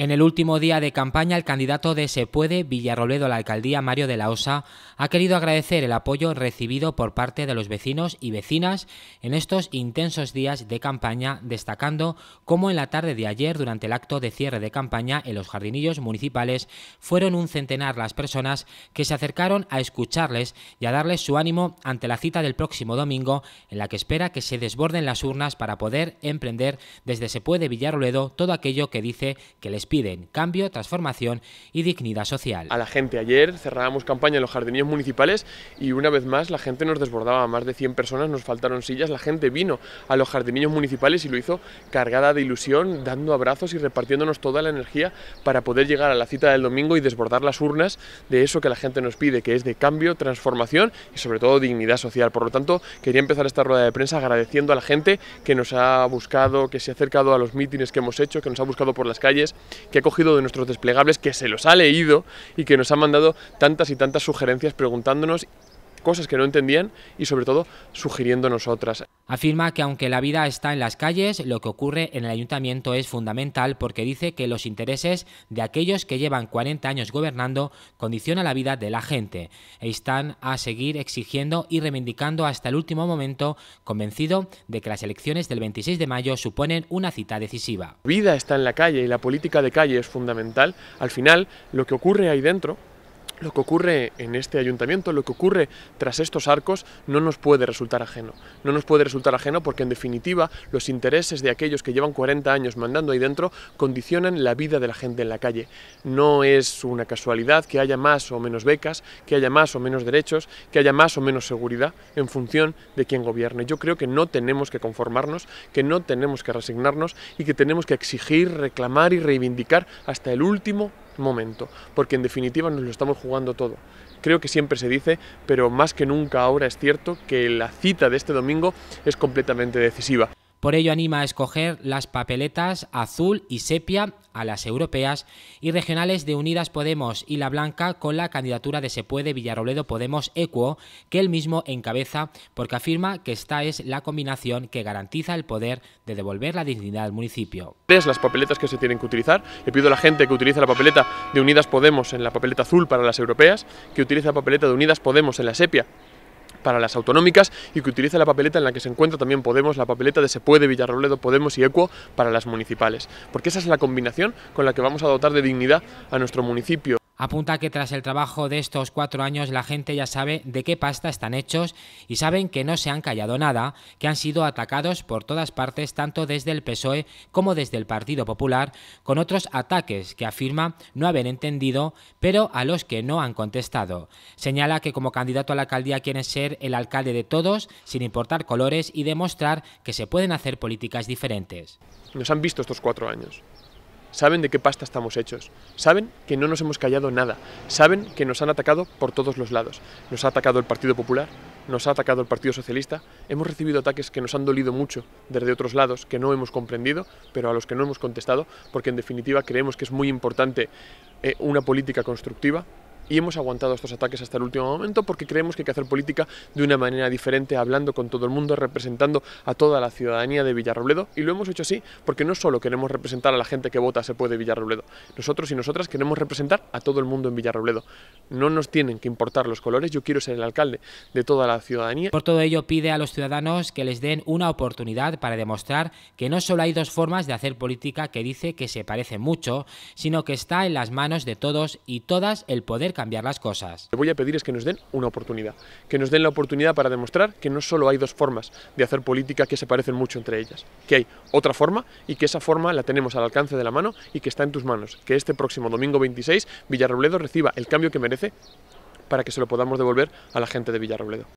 En el último día de campaña, el candidato de Se Puede, Villarrobledo la alcaldía, Mario de la Osa, ha querido agradecer el apoyo recibido por parte de los vecinos y vecinas en estos intensos días de campaña, destacando cómo en la tarde de ayer, durante el acto de cierre de campaña en los jardinillos municipales, fueron un centenar las personas que se acercaron a escucharles y a darles su ánimo ante la cita del próximo domingo, en la que espera que se desborden las urnas para poder emprender desde Se Puede Villarrobledo todo aquello que dice que les piden cambio, transformación y dignidad social. A la gente ayer cerrábamos campaña en los jardiniños municipales y una vez más la gente nos desbordaba, más de 100 personas, nos faltaron sillas, la gente vino a los jardinillos municipales y lo hizo cargada de ilusión, dando abrazos y repartiéndonos toda la energía para poder llegar a la cita del domingo y desbordar las urnas de eso que la gente nos pide, que es de cambio, transformación y sobre todo dignidad social. Por lo tanto, quería empezar esta rueda de prensa agradeciendo a la gente que nos ha buscado, que se ha acercado a los mítines que hemos hecho, que nos ha buscado por las calles que ha cogido de nuestros desplegables, que se los ha leído y que nos ha mandado tantas y tantas sugerencias preguntándonos cosas que no entendían y sobre todo sugiriendo nosotras. Afirma que aunque la vida está en las calles, lo que ocurre en el ayuntamiento es fundamental porque dice que los intereses de aquellos que llevan 40 años gobernando condicionan la vida de la gente e están a seguir exigiendo y reivindicando hasta el último momento, convencido de que las elecciones del 26 de mayo suponen una cita decisiva. vida está en la calle y la política de calle es fundamental. Al final, lo que ocurre ahí dentro lo que ocurre en este ayuntamiento, lo que ocurre tras estos arcos, no nos puede resultar ajeno. No nos puede resultar ajeno porque, en definitiva, los intereses de aquellos que llevan 40 años mandando ahí dentro condicionan la vida de la gente en la calle. No es una casualidad que haya más o menos becas, que haya más o menos derechos, que haya más o menos seguridad en función de quien gobierne. Yo creo que no tenemos que conformarnos, que no tenemos que resignarnos y que tenemos que exigir, reclamar y reivindicar hasta el último momento, porque en definitiva nos lo estamos jugando todo. Creo que siempre se dice, pero más que nunca ahora es cierto que la cita de este domingo es completamente decisiva. Por ello anima a escoger las papeletas azul y sepia a las europeas y regionales de Unidas Podemos y la blanca con la candidatura de Se Puede Villarobledo Podemos Equo, que él mismo encabeza porque afirma que esta es la combinación que garantiza el poder de devolver la dignidad al municipio. Es las papeletas que se tienen que utilizar. Le pido a la gente que utilice la papeleta de Unidas Podemos en la papeleta azul para las europeas, que utilice la papeleta de Unidas Podemos en la sepia para las autonómicas y que utilice la papeleta en la que se encuentra también Podemos, la papeleta de Se Puede, Villarrobledo, Podemos y Equo para las municipales. Porque esa es la combinación con la que vamos a dotar de dignidad a nuestro municipio. Apunta que tras el trabajo de estos cuatro años la gente ya sabe de qué pasta están hechos y saben que no se han callado nada, que han sido atacados por todas partes, tanto desde el PSOE como desde el Partido Popular, con otros ataques que afirma no haber entendido, pero a los que no han contestado. Señala que como candidato a la alcaldía quiere ser el alcalde de todos, sin importar colores y demostrar que se pueden hacer políticas diferentes. Nos han visto estos cuatro años saben de qué pasta estamos hechos, saben que no nos hemos callado nada, saben que nos han atacado por todos los lados. Nos ha atacado el Partido Popular, nos ha atacado el Partido Socialista, hemos recibido ataques que nos han dolido mucho desde otros lados, que no hemos comprendido, pero a los que no hemos contestado, porque en definitiva creemos que es muy importante eh, una política constructiva, y hemos aguantado estos ataques hasta el último momento porque creemos que hay que hacer política de una manera diferente, hablando con todo el mundo, representando a toda la ciudadanía de Villarrobledo y lo hemos hecho así porque no solo queremos representar a la gente que vota se puede Villarrobledo, nosotros y nosotras queremos representar a todo el mundo en Villarrobledo. No nos tienen que importar los colores, yo quiero ser el alcalde de toda la ciudadanía. Por todo ello pide a los ciudadanos que les den una oportunidad para demostrar que no solo hay dos formas de hacer política que dice que se parecen mucho, sino que está en las manos de todos y todas el poder cambiar las cosas. Lo que voy a pedir es que nos den una oportunidad, que nos den la oportunidad para demostrar que no solo hay dos formas de hacer política que se parecen mucho entre ellas, que hay otra forma y que esa forma la tenemos al alcance de la mano y que está en tus manos, que este próximo domingo 26 Villarrobledo reciba el cambio que merece para que se lo podamos devolver a la gente de Villarrobledo.